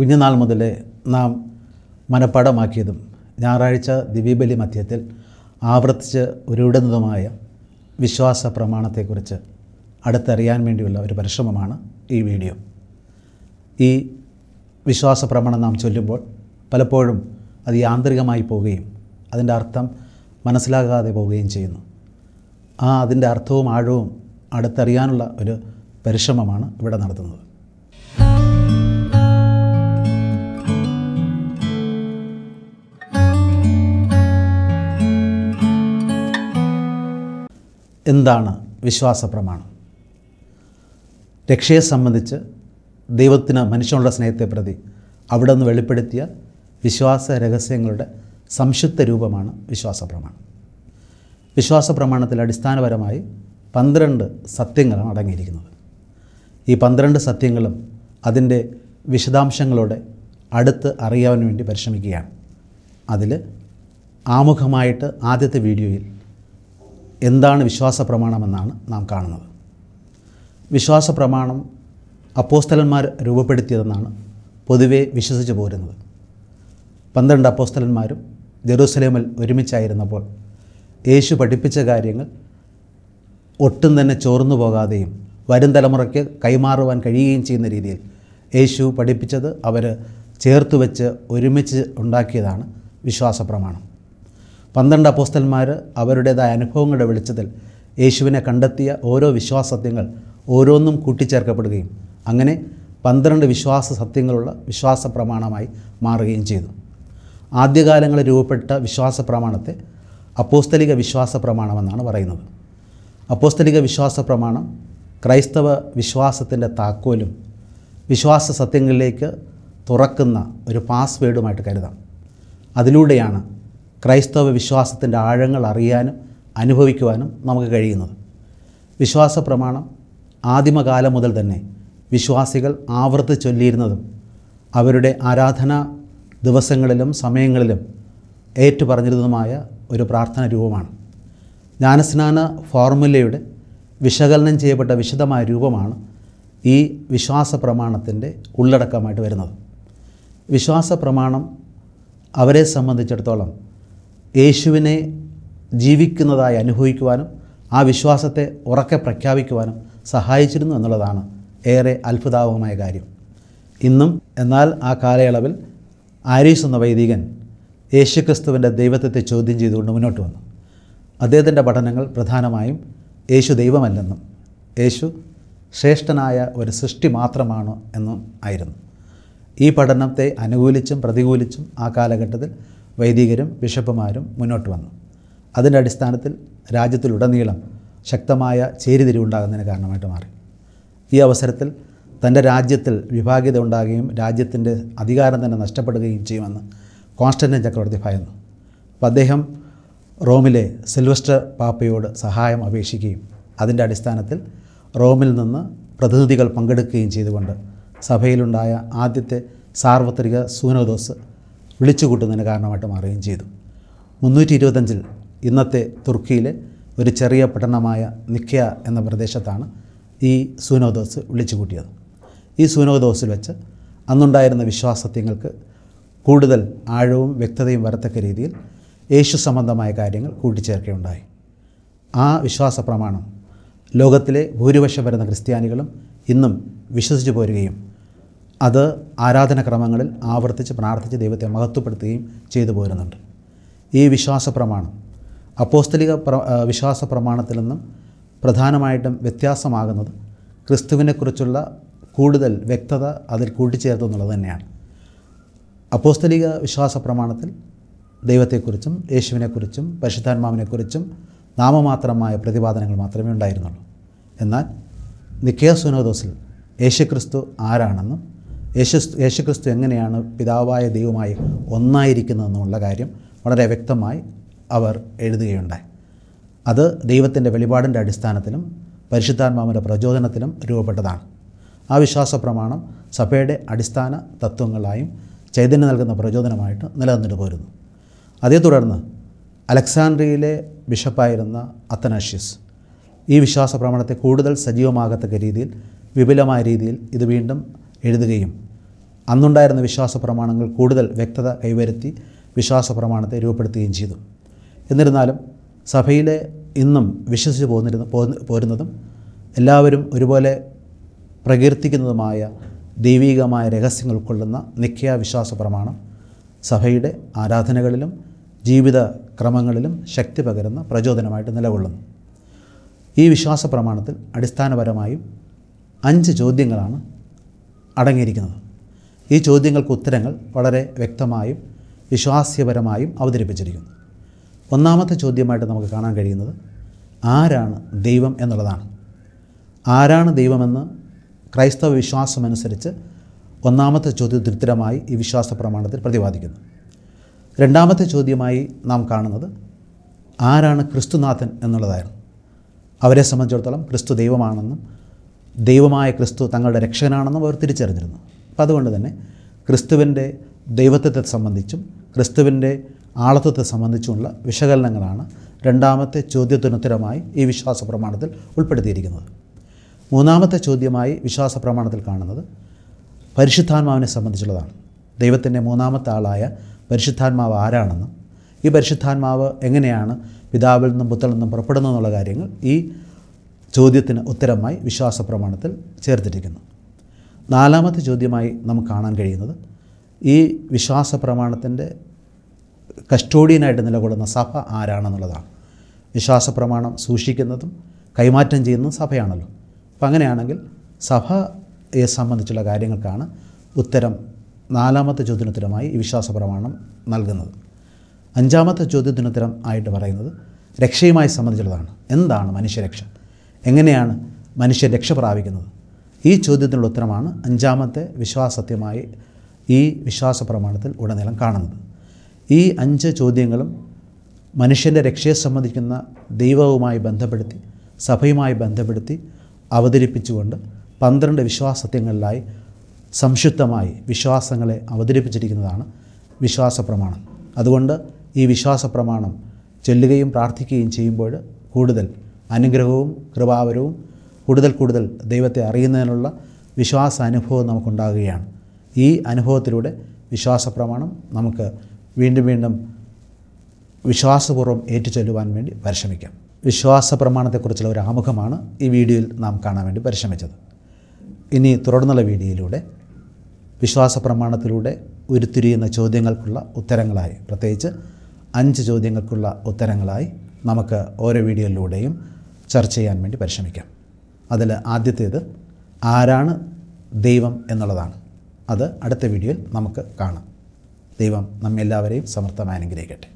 കുഞ്ഞുനാൾ മുതലേ നാം മനഃപ്പാടമാക്കിയതും ഞായറാഴ്ച ദിവീപലി മധ്യത്തിൽ ആവർത്തിച്ച് ഉരുവിടുന്നതുമായ വിശ്വാസ പ്രമാണത്തെക്കുറിച്ച് അടുത്തറിയാൻ വേണ്ടിയുള്ള ഒരു പരിശ്രമമാണ് ഈ വീഡിയോ ഈ വിശ്വാസ പ്രമാണം നാം ചൊല്ലുമ്പോൾ പലപ്പോഴും അത് യാന്ത്രികമായി പോവുകയും അതിൻ്റെ അർത്ഥം മനസ്സിലാകാതെ പോവുകയും ചെയ്യുന്നു ആ അതിൻ്റെ അർത്ഥവും ആഴവും അടുത്തറിയാനുള്ള ഒരു പരിശ്രമമാണ് ഇവിടെ നടത്തുന്നത് എന്താണ് വിശ്വാസ പ്രമാണം രക്ഷയെ സംബന്ധിച്ച് ദൈവത്തിന് മനുഷ്യനുള്ള സ്നേഹത്തെ പ്രതി അവിടെ നിന്ന് വെളിപ്പെടുത്തിയ വിശ്വാസ രഹസ്യങ്ങളുടെ സംശുദ്ധ രൂപമാണ് വിശ്വാസ പ്രമാണം വിശ്വാസ പ്രമാണത്തിൽ അടിസ്ഥാനപരമായി പന്ത്രണ്ട് സത്യങ്ങളാണ് അടങ്ങിയിരിക്കുന്നത് ഈ പന്ത്രണ്ട് സത്യങ്ങളും അതിൻ്റെ വിശദാംശങ്ങളോടെ അടുത്ത് അറിയാൻ വേണ്ടി പരിശ്രമിക്കുകയാണ് അതിൽ ആമുഖമായിട്ട് ആദ്യത്തെ വീഡിയോയിൽ എന്താണ് വിശ്വാസ പ്രമാണമെന്നാണ് നാം കാണുന്നത് വിശ്വാസ പ്രമാണം അപ്പോസ്തലന്മാർ രൂപപ്പെടുത്തിയതെന്നാണ് പൊതുവെ വിശ്വസിച്ചു പോരുന്നത് പന്ത്രണ്ട് അപ്പോസ്തലന്മാരും ജെറൂസലേമിൽ ഒരുമിച്ചായിരുന്നപ്പോൾ യേശു പഠിപ്പിച്ച കാര്യങ്ങൾ ഒട്ടും തന്നെ ചോർന്നു പോകാതെയും വരും തലമുറയ്ക്ക് കൈമാറുവാൻ കഴിയുകയും ചെയ്യുന്ന രീതിയിൽ യേശു പഠിപ്പിച്ചത് അവർ ചേർത്ത് വെച്ച് ഒരുമിച്ച് ഉണ്ടാക്കിയതാണ് വിശ്വാസ പ്രമാണം പന്ത്രണ്ട് അപ്പോസ്റ്റന്മാർ അവരുടേതായ അനുഭവങ്ങളുടെ വെളിച്ചത്തിൽ യേശുവിനെ കണ്ടെത്തിയ ഓരോ വിശ്വാസത്യങ്ങൾ ഓരോന്നും കൂട്ടിച്ചേർക്കപ്പെടുകയും അങ്ങനെ പന്ത്രണ്ട് വിശ്വാസ സത്യങ്ങളുള്ള വിശ്വാസ പ്രമാണമായി മാറുകയും ചെയ്തു ആദ്യകാലങ്ങളിൽ രൂപപ്പെട്ട വിശ്വാസ പ്രമാണത്തെ അപ്പോസ്തലിക വിശ്വാസ പ്രമാണമെന്നാണ് പറയുന്നത് അപ്പോസ്തലിക വിശ്വാസ പ്രമാണം ക്രൈസ്തവ വിശ്വാസത്തിൻ്റെ താക്കോലും വിശ്വാസ സത്യങ്ങളിലേക്ക് തുറക്കുന്ന ഒരു പാസ്വേഡുമായിട്ട് കരുതാം അതിലൂടെയാണ് ക്രൈസ്തവ വിശ്വാസത്തിൻ്റെ ആഴങ്ങൾ അറിയാനും അനുഭവിക്കുവാനും നമുക്ക് കഴിയുന്നത് വിശ്വാസ പ്രമാണം ആദിമകാലം മുതൽ തന്നെ വിശ്വാസികൾ ആവർത്തി ചൊല്ലിയിരുന്നതും അവരുടെ ആരാധന ദിവസങ്ങളിലും സമയങ്ങളിലും ഏറ്റുപറഞ്ഞിരുന്നതുമായ ഒരു പ്രാർത്ഥന രൂപമാണ് ജ്ഞാനസ്നാന ഫോർമുലയുടെ വിശകലനം ചെയ്യപ്പെട്ട വിശദമായ രൂപമാണ് ഈ വിശ്വാസ പ്രമാണത്തിൻ്റെ ഉള്ളടക്കമായിട്ട് വരുന്നത് വിശ്വാസ പ്രമാണം അവരെ സംബന്ധിച്ചിടത്തോളം യേശുവിനെ ജീവിക്കുന്നതായി അനുഭവിക്കുവാനും ആ വിശ്വാസത്തെ ഉറക്കെ പ്രഖ്യാപിക്കുവാനും സഹായിച്ചിരുന്നു എന്നുള്ളതാണ് ഏറെ അത്ഭുതാവകമായ കാര്യം ഇന്നും എന്നാൽ ആ കാലയളവിൽ ആരീസ് എന്ന വൈദികൻ യേശുക്രിസ്തുവിൻ്റെ ദൈവത്വത്തെ ചോദ്യം ചെയ്തുകൊണ്ട് മുന്നോട്ട് വന്നു അദ്ദേഹത്തിൻ്റെ പഠനങ്ങൾ പ്രധാനമായും യേശു ദൈവമല്ലെന്നും യേശു ശ്രേഷ്ഠനായ ഒരു സൃഷ്ടി മാത്രമാണോ എന്നും ആയിരുന്നു ഈ പഠനത്തെ അനുകൂലിച്ചും പ്രതികൂലിച്ചും ആ കാലഘട്ടത്തിൽ വൈദികരും ബിഷപ്പുമാരും മുന്നോട്ട് വന്നു അതിൻ്റെ അടിസ്ഥാനത്തിൽ രാജ്യത്തിലുടനീളം ശക്തമായ ചേരിതിരിവുണ്ടാകുന്നതിന് കാരണമായിട്ട് മാറി ഈ അവസരത്തിൽ തൻ്റെ രാജ്യത്തിൽ വിഭാഗ്യത ഉണ്ടാകുകയും രാജ്യത്തിൻ്റെ അധികാരം തന്നെ നഷ്ടപ്പെടുകയും ചെയ്യുമെന്ന് കോൺസ്റ്റൻറ്റൈൻ ചക്രവർത്തി ഭയന്നു അപ്പോൾ അദ്ദേഹം റോമിലെ സിൽവസ്റ്റർ പാപ്പയോട് സഹായം അപേക്ഷിക്കുകയും അതിൻ്റെ അടിസ്ഥാനത്തിൽ റോമിൽ നിന്ന് പ്രതിനിധികൾ പങ്കെടുക്കുകയും ചെയ്തുകൊണ്ട് സഭയിലുണ്ടായ ആദ്യത്തെ സാർവത്രിക സൂനോദോസ് വിളിച്ചു കൂട്ടുന്നതിന് കാരണമായിട്ട് മാറുകയും ചെയ്തു മുന്നൂറ്റി ഇരുപത്തഞ്ചിൽ ഇന്നത്തെ തുർക്കിയിലെ ഒരു ചെറിയ പട്ടണമായ നിഖ്യ എന്ന പ്രദേശത്താണ് ഈ സൂനോദോസ് വിളിച്ചു കൂട്ടിയത് ഈ സൂനോദോസിൽ വെച്ച് അന്നുണ്ടായിരുന്ന വിശ്വാസത്യങ്ങൾക്ക് കൂടുതൽ ആഴവും വ്യക്തതയും വരത്തക്ക രീതിയിൽ യേശു സംബന്ധമായ കാര്യങ്ങൾ കൂട്ടിച്ചേർക്കുകയുണ്ടായി ആ വിശ്വാസ പ്രമാണം ലോകത്തിലെ ഭൂരിപക്ഷം വരുന്ന ക്രിസ്ത്യാനികളും ഇന്നും വിശ്വസിച്ചു പോരുകയും അത് ആരാധനക്രമങ്ങളിൽ ആവർത്തിച്ച് പ്രാർത്ഥിച്ച് ദൈവത്തെ മഹത്വപ്പെടുത്തുകയും ചെയ്തു പോരുന്നുണ്ട് ഈ വിശ്വാസ പ്രമാണം അപ്പോസ്തലിക പ്ര വിശ്വാസ പ്രമാണത്തിൽ നിന്നും പ്രധാനമായിട്ടും വ്യത്യാസമാകുന്നത് ക്രിസ്തുവിനെക്കുറിച്ചുള്ള കൂടുതൽ വ്യക്തത അതിൽ കൂട്ടിച്ചേർത്തു എന്നുള്ളത് തന്നെയാണ് അപ്പോസ്തലിക വിശ്വാസ പ്രമാണത്തിൽ ദൈവത്തെക്കുറിച്ചും യേശുവിനെക്കുറിച്ചും പരിശുദ്ധാത്മാവിനെക്കുറിച്ചും നാമമാത്രമായ പ്രതിപാദനങ്ങൾ മാത്രമേ ഉണ്ടായിരുന്നുള്ളൂ എന്നാൽ നിക്കേസുനോദോസിൽ യേശുക്രിസ്തു ആരാണെന്നും യേശു യേശുക്രിസ്തു എങ്ങനെയാണ് പിതാവായ ദൈവമായി ഒന്നായിരിക്കുന്നതെന്നുള്ള കാര്യം വളരെ വ്യക്തമായി അവർ എഴുതുകയുണ്ടായി അത് ദൈവത്തിൻ്റെ വെളിപാടിൻ്റെ അടിസ്ഥാനത്തിലും പരിശുദ്ധാത്മാവിൻ്റെ പ്രചോദനത്തിലും രൂപപ്പെട്ടതാണ് ആ വിശ്വാസ പ്രമാണം സഭയുടെ അടിസ്ഥാന തത്വങ്ങളായും ചൈതന്യം നൽകുന്ന പ്രചോദനമായിട്ട് നിലനിന്നിട്ട് പോരുന്നു അതേ തുടർന്ന് അലക്സാൻഡ്രിയയിലെ ബിഷപ്പായിരുന്ന അത്തനാഷ്യസ് ഈ വിശ്വാസ പ്രമാണത്തെ കൂടുതൽ സജീവമാകത്തക്ക രീതിയിൽ വിപുലമായ രീതിയിൽ ഇത് വീണ്ടും എഴുതുകയും അന്നുണ്ടായിരുന്ന വിശ്വാസ പ്രമാണങ്ങൾ കൂടുതൽ വ്യക്തത കൈവരുത്തി വിശ്വാസ പ്രമാണത്തെ രൂപപ്പെടുത്തുകയും ചെയ്തു എന്നിരുന്നാലും സഭയിലെ ഇന്നും വിശ്വസിച്ച് പോന്നിരുന്ന പോരുന്നതും എല്ലാവരും ഒരുപോലെ പ്രകീർത്തിക്കുന്നതുമായ ദൈവികമായ രഹസ്യങ്ങൾ ഉൾക്കൊള്ളുന്ന നിഖ്യാ വിശ്വാസ പ്രമാണം സഭയുടെ ആരാധനകളിലും ജീവിത ക്രമങ്ങളിലും ശക്തി പകരുന്ന പ്രചോദനമായിട്ട് നിലകൊള്ളുന്നു ഈ വിശ്വാസ പ്രമാണത്തിൽ അടിസ്ഥാനപരമായും അഞ്ച് ചോദ്യങ്ങളാണ് അടങ്ങിയിരിക്കുന്നത് ഈ ചോദ്യങ്ങൾക്ക് ഉത്തരങ്ങൾ വളരെ വ്യക്തമായും വിശ്വാസ്യപരമായും അവതരിപ്പിച്ചിരിക്കുന്നു ഒന്നാമത്തെ ചോദ്യമായിട്ട് നമുക്ക് കാണാൻ കഴിയുന്നത് ആരാണ് ദൈവം എന്നുള്ളതാണ് ആരാണ് ദൈവമെന്ന് ക്രൈസ്തവ വിശ്വാസമനുസരിച്ച് ഒന്നാമത്തെ ചോദ്യം ഉത്തരമായി ഈ വിശ്വാസ പ്രമാണത്തിൽ പ്രതിപാദിക്കുന്നു രണ്ടാമത്തെ ചോദ്യമായി നാം കാണുന്നത് ആരാണ് ക്രിസ്തുനാഥൻ എന്നുള്ളതായിരുന്നു അവരെ സംബന്ധിച്ചിടത്തോളം ക്രിസ്തു ദൈവമാണെന്നും ദൈവമായ ക്രിസ്തു തങ്ങളുടെ രക്ഷകനാണെന്നും അവർ തിരിച്ചറിഞ്ഞിരുന്നു അപ്പോൾ അതുകൊണ്ട് തന്നെ ക്രിസ്തുവിൻ്റെ ദൈവത്വത്തെ സംബന്ധിച്ചും ക്രിസ്തുവിൻ്റെ ആളത്വത്തെ സംബന്ധിച്ചുമുള്ള വിശകലനങ്ങളാണ് രണ്ടാമത്തെ ചോദ്യത്തിനുത്തരമായി ഈ വിശ്വാസ പ്രമാണത്തിൽ ഉൾപ്പെടുത്തിയിരിക്കുന്നത് മൂന്നാമത്തെ ചോദ്യമായി വിശ്വാസ പ്രമാണത്തിൽ കാണുന്നത് പരിശുദ്ധാത്മാവിനെ സംബന്ധിച്ചുള്ളതാണ് ദൈവത്തിൻ്റെ മൂന്നാമത്തെ ആളായ പരിശുദ്ധാത്മാവ് ആരാണെന്നും ഈ പരിശുദ്ധാത്മാവ് എങ്ങനെയാണ് പിതാവിൽ നിന്നും പുത്രനിൽ നിന്നും പുറപ്പെടുന്നതെന്നുള്ള കാര്യങ്ങൾ ഈ ചോദ്യത്തിന് ഉത്തരമായി വിശ്വാസ പ്രമാണത്തിൽ ചേർത്തിരിക്കുന്നു നാലാമത്തെ ചോദ്യമായി നമുക്ക് കാണാൻ കഴിയുന്നത് ഈ വിശ്വാസ പ്രമാണത്തിൻ്റെ കസ്റ്റോഡിയനായിട്ട് നിലകൊള്ളുന്ന സഭ ആരാണെന്നുള്ളതാണ് വിശ്വാസ പ്രമാണം സൂക്ഷിക്കുന്നതും കൈമാറ്റം ചെയ്യുന്നതും സഭയാണല്ലോ അപ്പം അങ്ങനെയാണെങ്കിൽ സഭയെ സംബന്ധിച്ചുള്ള കാര്യങ്ങൾക്കാണ് ഉത്തരം നാലാമത്തെ ചോദ്യത്തിനുത്തരമായി ഈ വിശ്വാസ പ്രമാണം നൽകുന്നത് അഞ്ചാമത്തെ ചോദ്യത്തിനുത്തരം ആയിട്ട് പറയുന്നത് രക്ഷയുമായി സംബന്ധിച്ചുള്ളതാണ് എന്താണ് മനുഷ്യരക്ഷ എങ്ങനെയാണ് മനുഷ്യൻ രക്ഷ പ്രാപിക്കുന്നത് ഈ ചോദ്യത്തിനുള്ള ഉത്തരമാണ് അഞ്ചാമത്തെ വിശ്വാസത്യമായി ഈ വിശ്വാസ പ്രമാണത്തിൽ ഉടനീളം കാണുന്നത് ഈ അഞ്ച് ചോദ്യങ്ങളും മനുഷ്യൻ്റെ രക്ഷയെ സംബന്ധിക്കുന്ന ദൈവവുമായി ബന്ധപ്പെടുത്തി സഭയുമായി ബന്ധപ്പെടുത്തി അവതരിപ്പിച്ചുകൊണ്ട് പന്ത്രണ്ട് വിശ്വാസത്യങ്ങളിലായി സംശുദ്ധമായി വിശ്വാസങ്ങളെ അവതരിപ്പിച്ചിരിക്കുന്നതാണ് വിശ്വാസ പ്രമാണം അതുകൊണ്ട് ഈ വിശ്വാസ പ്രമാണം ചൊല്ലുകയും പ്രാർത്ഥിക്കുകയും ചെയ്യുമ്പോൾ കൂടുതൽ അനുഗ്രഹവും കൃപാവരവും കൂടുതൽ കൂടുതൽ ദൈവത്തെ അറിയുന്നതിനുള്ള വിശ്വാസ അനുഭവം നമുക്കുണ്ടാകുകയാണ് ഈ അനുഭവത്തിലൂടെ വിശ്വാസ പ്രമാണം നമുക്ക് വീണ്ടും വീണ്ടും വിശ്വാസപൂർവ്വം ഏറ്റുചൊല്ലുവാൻ വേണ്ടി പരിശ്രമിക്കാം വിശ്വാസ പ്രമാണത്തെക്കുറിച്ചുള്ള ഒരു ആമുഖമാണ് ഈ വീഡിയോയിൽ നാം കാണാൻ വേണ്ടി പരിശ്രമിച്ചത് ഇനി തുടർന്നുള്ള വീഡിയോയിലൂടെ വിശ്വാസ പ്രമാണത്തിലൂടെ ഉരുത്തിരിയുന്ന ചോദ്യങ്ങൾക്കുള്ള ഉത്തരങ്ങളായി പ്രത്യേകിച്ച് അഞ്ച് ചോദ്യങ്ങൾക്കുള്ള ഉത്തരങ്ങളായി നമുക്ക് ഓരോ വീഡിയോയിലൂടെയും ചർച്ച ചെയ്യാൻ വേണ്ടി പരിശ്രമിക്കാം അതിൽ ആദ്യത്തേത് ആരാണ് ദൈവം എന്നുള്ളതാണ് അത് അടുത്ത വീഡിയോയിൽ നമുക്ക് കാണാം ദൈവം നമ്മെല്ലാവരെയും സമർത്ഥമായി അനുഗ്രഹിക്കട്ടെ